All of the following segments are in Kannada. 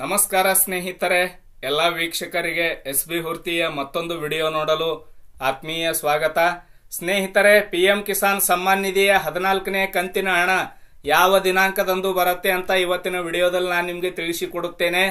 ನಮಸ್ಕಾರ ಸ್ನೇಹಿತರೆ ಎಲ್ಲ ವೀಕ್ಷಕರಿಗೆ ಎಸ್ ಬಿ ಹುರ್ತಿಯ ಮತ್ತೊಂದು ವಿಡಿಯೋ ನೋಡಲು ಆತ್ಮೀಯ ಸ್ವಾಗತ ಸ್ನೇಹಿತರೆ ಪಿ ಕಿಸಾನ್ ಸಮ್ಮಾನ್ ನಿಧಿಯ ಹದಿನಾಲ್ಕನೇ ಕಂತಿನ ಹಣ ಯಾವ ದಿನಾಂಕದಂದು ಬರುತ್ತೆ ಅಂತ ಇವತ್ತಿನ ವಿಡಿಯೋದಲ್ಲಿ ನಾನು ನಿಮಗೆ ತಿಳಿಸಿಕೊಡುತ್ತೇನೆ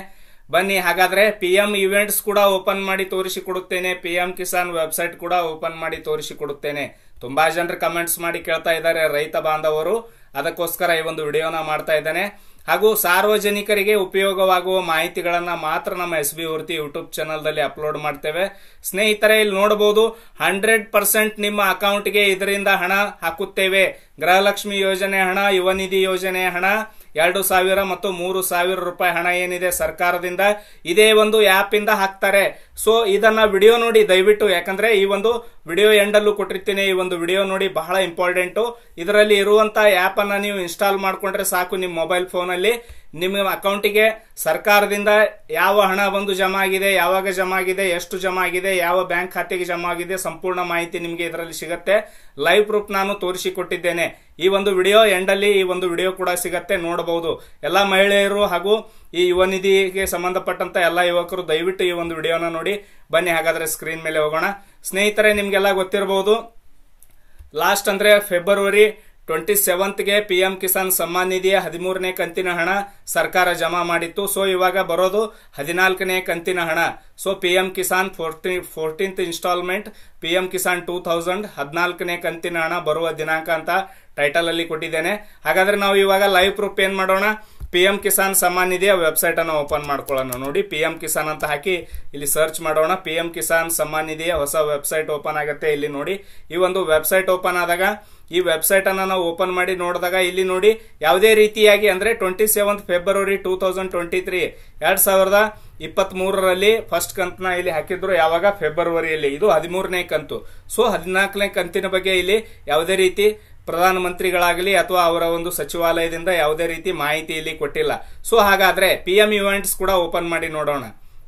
ಬನ್ನಿ ಹಾಗಾದ್ರೆ ಪಿ ಎಂ ಇವೆಂಟ್ಸ್ ಕೂಡ ಓಪನ್ ಮಾಡಿ ತೋರಿಸಿಕೊಡುತ್ತೇನೆ ಪಿ ಎಂ ಕಿಸಾನ್ ವೆಬ್ಸೈಟ್ ಕೂಡ ಓಪನ್ ಮಾಡಿ ತೋರಿಸಿಕೊಡುತ್ತೇನೆ ತುಂಬಾ ಜನರು ಕಮೆಂಟ್ಸ್ ಮಾಡಿ ಕೇಳ್ತಾ ಇದ್ದಾರೆ ರೈತ ಬಾಂಧವರು ಅದಕ್ಕೋಸ್ಕರ ಈ ಒಂದು ವಿಡಿಯೋನ ಮಾಡ್ತಾ ಇದ್ದೇನೆ ಹಾಗೂ ಸಾರ್ವಜನಿಕರಿಗೆ ಉಪಯೋಗವಾಗುವ ಮಾಹಿತಿಗಳನ್ನು ಮಾತ್ರ ನಮ್ಮ ಎಸ್ ಬಿ ವೃತ್ತಿ ಯೂಟ್ಯೂಬ್ ದಲ್ಲಿ ಅಪ್ಲೋಡ್ ಮಾಡ್ತೇವೆ ಸ್ನೇಹಿತರೆ ಇಲ್ಲಿ ನೋಡಬಹುದು ಹಂಡ್ರೆಡ್ ಪರ್ಸೆಂಟ್ ನಿಮ್ಮ ಅಕೌಂಟ್ಗೆ ಇದರಿಂದ ಹಣ ಹಾಕುತ್ತೇವೆ ಗೃಹಲಕ್ಷ್ಮಿ ಯೋಜನೆ ಹಣ ಯುವ ನಿಧಿ ಯೋಜನೆ ಹಣ ಎರಡು ಸಾವಿರ ಮತ್ತು ಮೂರು ಸಾವಿರ ರೂಪಾಯಿ ಹಣ ಏನಿದೆ ಸರ್ಕಾರದಿಂದ ಇದೇ ಒಂದು ಆಪ್ ಇಂದ ಹಾಕ್ತಾರೆ ಸೊ ಇದನ್ನ ವಿಡಿಯೋ ನೋಡಿ ದಯವಿಟ್ಟು ಯಾಕಂದ್ರೆ ಈ ಒಂದು ವಿಡಿಯೋ ಎಂಡಲ್ಲೂ ಕೊಟ್ಟಿರ್ತೀನಿ ಈ ಒಂದು ವಿಡಿಯೋ ನೋಡಿ ಬಹಳ ಇಂಪಾರ್ಟೆಂಟು ಇದರಲ್ಲಿ ಇರುವಂತಹ ಆಪ್ ಅನ್ನ ನೀವು ಇನ್ಸ್ಟಾಲ್ ಮಾಡ್ಕೊಂಡ್ರೆ ಸಾಕು ನಿಮ್ಮ ಮೊಬೈಲ್ ಫೋನ್ ಅಲ್ಲಿ ನಿಮ್ಮ ಅಕೌಂಟಿಗೆ ಸರ್ಕಾರದಿಂದ ಯಾವ ಹಣ ಬಂದು ಜಮಾ ಆಗಿದೆ ಯಾವಾಗ ಜಮಾ ಆಗಿದೆ ಎಷ್ಟು ಜಮಾ ಆಗಿದೆ ಯಾವ ಬ್ಯಾಂಕ್ ಖಾತೆಗೆ ಜಮಾ ಆಗಿದೆ ಸಂಪೂರ್ಣ ಮಾಹಿತಿ ನಿಮಗೆ ಇದರಲ್ಲಿ ಸಿಗುತ್ತೆ ಲೈವ್ ಪ್ರೂಫ್ ನಾನು ತೋರಿಸಿಕೊಟ್ಟಿದ್ದೇನೆ ಈ ಒಂದು ವಿಡಿಯೋ ಎಂಡಲ್ಲಿ ಈ ಒಂದು ವಿಡಿಯೋ ಕೂಡ ಸಿಗತ್ತೆ ನೋಡಬಹುದು ಎಲ್ಲ ಮಹಿಳೆಯರು ಹಾಗೂ ಈ ಯುವ ನಿಧಿಗೆ ಸಂಬಂಧಪಟ್ಟಂತ ಎಲ್ಲ ಯುವಕರು ದಯವಿಟ್ಟು ಈ ಒಂದು ವಿಡಿಯೋನ ನೋಡಿ ಬನ್ನಿ ಹಾಗಾದ್ರೆ ಸ್ಕ್ರೀನ್ ಮೇಲೆ ಹೋಗೋಣ ಸ್ನೇಹಿತರೆ ನಿಮ್ಗೆಲ್ಲ ಗೊತ್ತಿರಬಹುದು ಲಾಸ್ಟ್ ಅಂದ್ರೆ ಫೆಬ್ರವರಿ ಟ್ವೆಂಟಿ ಸೆವೆಂತ್ಗೆ ಪಿ ಎಂ ಕಿಸಾನ್ ಸಮ್ಮಾನ್ ನಿಧಿಯ ಹದಿಮೂರನೇ ಕಂತಿನ ಹಣ ಸರ್ಕಾರ ಜಮಾ ಮಾಡಿತ್ತು ಸೊ ಇವಾಗ ಬರೋದು ಹದಿನಾಲ್ಕನೇ ಕಂತಿನ ಹಣ so P M Kisan forty fourteenth installment P M Kisan two thousand ಹದಿನಾಲ್ಕನೇ ಕಂತಿನ ಹಣ ಬರುವ ದಿನಾಂಕ ಅಂತ ಟೈಟಲ್ ಅಲ್ಲಿ ಕೊಟ್ಟಿದ್ದೇನೆ ಹಾಗಾದ್ರೆ ನಾವು ಇವಾಗ ಲೈವ್ ಪ್ರೂಫ್ ಏನ್ ಮಾಡೋಣ ಪಿ ಎಂ ಕಿಸಾನ್ ಸಮಾನ್ ನಿಧಿಯ ವೆಬ್ಸೈಟ್ ಅನ್ನು ಓಪನ್ ಮಾಡ್ಕೊಳ್ಳೋಣ ನೋಡಿ ಪಿ ಎಂ ಕಿಸಾನ್ ಅಂತ ಹಾಕಿ ಇಲ್ಲಿ ಸರ್ಚ್ ಮಾಡೋಣ ಪಿ ಎಂ ಕಿಸಾನ್ ಸಮಾನ್ ನಿಧಿಯ ಹೊಸ ವೆಬ್ಸೈಟ್ ಓಪನ್ ಆಗುತ್ತೆ ಇಲ್ಲಿ ನೋಡಿ ಈ ಒಂದು ವೆಬ್ಸೈಟ್ ಓಪನ್ ಆದಾಗ ಈ ವೆಬ್ಸೈಟ್ ಅನ್ನ ನಾವು ಓಪನ್ ಮಾಡಿ ನೋಡಿದಾಗ ಇಲ್ಲಿ ನೋಡಿ ಯಾವುದೇ ರೀತಿಯಾಗಿ ಅಂದ್ರೆ twenty seventh February two thousand twenty three ಎರಡ್ ಸಾವಿರದ ಇಪ್ಪತ್ತ್ ಮೂರರಲ್ಲಿ ಫಸ್ಟ್ ಕಂತನ ಇಲ್ಲಿ ಹಾಕಿದ್ರು ಯಾವಾಗ ಫೆಬ್ರವರಿಯಲ್ಲಿ ಇದು ಹದಿಮೂರನೇ ಕಂತು ಸೊ ಹದಿನಾಲ್ಕನೇ ಕಂತಿನ ಬಗ್ಗೆ ಇಲ್ಲಿ ಯಾವುದೇ ರೀತಿ ಪ್ರಧಾನಮಂತ್ರಿಗಳಾಗಲಿ ಅಥವಾ ಅವರ ಒಂದು ಸಚಿವಾಲಯದಿಂದ ಯಾವುದೇ ರೀತಿ ಮಾಹಿತಿ ಇಲ್ಲಿ ಕೊಟ್ಟಿಲ್ಲ ಸೊ ಹಾಗಾದರೆ ಪಿ ಎಂ ಇವೆಂಟ್ಸ್ ಕೂಡ ಓಪನ್ ಮಾಡಿ ನೋಡೋಣ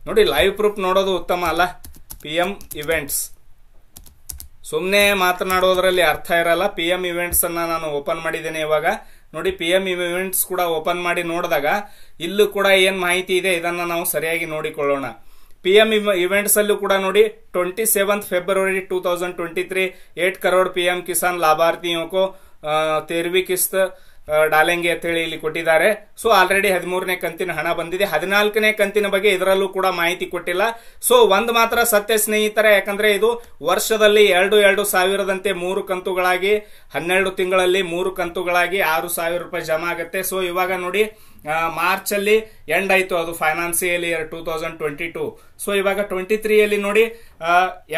ನೋಡಿ ಲೈವ್ ಪ್ರೂಫ್ ನೋಡೋದು ಉತ್ತಮ ಅಲ್ಲ ಪಿ ಎಂ ಇವೆಂಟ್ಸ್ ಸುಮ್ಮನೆ ಮಾತನಾಡೋದ್ರಲ್ಲಿ ಅರ್ಥ ಇರಲ್ಲ ಪಿ ಎಂ ಇವೆಂಟ್ಸನ್ನು ನಾನು ಓಪನ್ ಮಾಡಿದ್ದೇನೆ ಇವಾಗ ನೋಡಿ ಪಿ ಎಂ ಇವೆಂಟ್ಸ್ ಕೂಡ ಓಪನ್ ಮಾಡಿ ನೋಡಿದಾಗ ಇಲ್ಲೂ ಕೂಡ ಏನು ಮಾಹಿತಿ ಇದೆ ಇದನ್ನು ನಾವು ಸರಿಯಾಗಿ ನೋಡಿಕೊಳ್ಳೋಣ ಪಿ ಎಂ ಇವೆಂಟ್ಸ್ ಅಲ್ಲೂ ಕೂಡ ನೋಡಿ twenty seventh February two thousand twenty three eight crore P M Kisan ಲಾಭಾರ್ಥಿಯೋ ಕೋ ಕಿಸ್ತ್ ಡಾಲೆಂಗೆ ಹೇಳಿ ಇಲ್ಲಿ ಕೊಟ್ಟಿದ್ದಾರೆ ಸೊ ಆಲ್ರೆಡಿ ಹದಿಮೂರನೇ ಕಂತಿನ ಹಣ ಬಂದಿದೆ ಹದಿನಾಲ್ಕನೇ ಕಂತಿನ ಬಗ್ಗೆ ಇದರಲ್ಲೂ ಕೂಡ ಮಾಹಿತಿ ಕೊಟ್ಟಿಲ್ಲ ಸೊ ಒಂದು ಮಾತ್ರ ಸತ್ಯ ಸ್ನೇಹಿತರೆ ಯಾಕಂದ್ರೆ ಇದು ವರ್ಷದಲ್ಲಿ ಎರಡು ಎರಡು ಸಾವಿರದಂತೆ ಮೂರು ಕಂತುಗಳಾಗಿ ಹನ್ನೆರಡು ತಿಂಗಳಲ್ಲಿ ಮೂರು ಕಂತುಗಳಾಗಿ ಆರು ಸಾವಿರ ರೂಪಾಯಿ ಜಮಾ ಆಗುತ್ತೆ ಸೊ ಇವಾಗ ನೋಡಿ ಮಾರ್ಚ್ ಅಲ್ಲಿ ಎಂಡ್ ಆಯ್ತು ಅದು financial year two thousand twenty two so ಇವಾಗ ಟ್ವೆಂಟಿ ಅಲ್ಲಿ ನೋಡಿ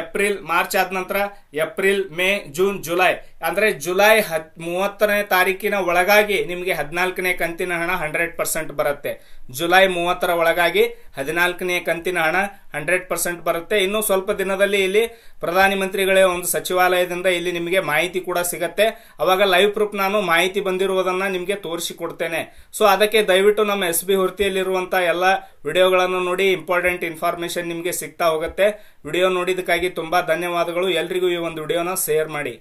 ಏಪ್ರಿಲ್ ಮಾರ್ಚ್ ಆದ ನಂತರ ಏಪ್ರಿಲ್ ಮೇ ಜೂನ್ ಜುಲೈ ಅಂದರೆ ಜುಲೈ ಹದ್ ಮೂವತ್ತನೇ ತಾರೀಕಿನ ಒಳಗಾಗಿ ನಿಮಗೆ ಹದಿನಾಲ್ಕನೇ ಕಂತಿನ ಹಣ ಹಂಡ್ರೆಡ್ ಪರ್ಸೆಂಟ್ ಬರುತ್ತೆ ಜುಲೈ ಮೂವತ್ತರ ಒಳಗಾಗಿ ಹದಿನಾಲ್ಕನೇ ಕಂತಿನ ಹಣ ಹಂಡ್ರೆಡ್ ಪರ್ಸೆಂಟ್ ಬರುತ್ತೆ ಇನ್ನು ಸ್ವಲ್ಪ ದಿನದಲ್ಲಿ ಇಲ್ಲಿ ಪ್ರಧಾನಿ ಮಂತ್ರಿಗಳೇ ಒಂದು ಸಚಿವಾಲಯದಿಂದ ಇಲ್ಲಿ ನಿಮಗೆ ಮಾಹಿತಿ ಕೂಡ ಸಿಗತ್ತೆ ಅವಾಗ ಲೈವ್ ಪ್ರೂಫ್ ನಾನು ಮಾಹಿತಿ ಬಂದಿರುವುದನ್ನ ನಿಮಗೆ ತೋರಿಸಿಕೊಡ್ತೇನೆ ಸೊ ಅದಕ್ಕೆ ದಯವಿಟ್ಟು ನಮ್ಮ ಎಸ್ ಬಿ ಹುರ್ತಿಯಲ್ಲಿರುವಂತಹ ಎಲ್ಲ ವಿಡಿಯೋಗಳನ್ನು ನೋಡಿ ಇಂಪಾರ್ಟೆಂಟ್ ಇನ್ಫಾರ್ಮೇಷನ್ ನಿಮಗೆ ಸಿಗ್ತಾ ಹೋಗುತ್ತೆ ವಿಡಿಯೋ ವಿಡಿಯೋ ನೋಡಿದ್ದಕ್ಕಾಗಿ ತುಂಬಾ ಧನ್ಯವಾದಗಳು ಎಲ್ರಿಗೂ ಈ ಒಂದು ವಿಡಿಯೋನ ಶೇರ್ ಮಾಡಿ